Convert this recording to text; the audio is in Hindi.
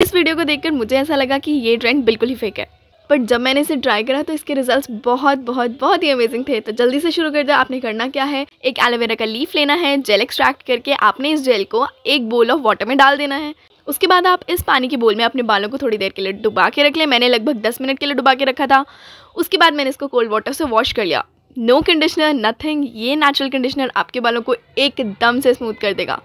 इस वीडियो को देखकर मुझे ऐसा लगा कि ये ट्रेंड बिल्कुल ही फेक है बट जब मैंने इसे ट्राई करा तो इसके रिजल्ट्स बहुत बहुत बहुत ही अमेजिंग थे तो जल्दी से शुरू कर दो आपने करना क्या है एक एलोवेरा का लीफ लेना है जेल एक्सट्रैक्ट करके आपने इस जेल को एक बोल ऑफ वाटर में डाल देना है उसके बाद आप इस पानी के बोल में अपने बालों को थोड़ी देर के लिए डुबा के रख लिया मैंने लगभग दस मिनट के लिए डुबा के रखा था उसके बाद मैंने इसको कोल्ड वाटर से वॉश कर लिया नो कंडीशनर नथिंग ये नेचुरल कंडीशनर आपके बालों को एकदम से स्मूथ कर देगा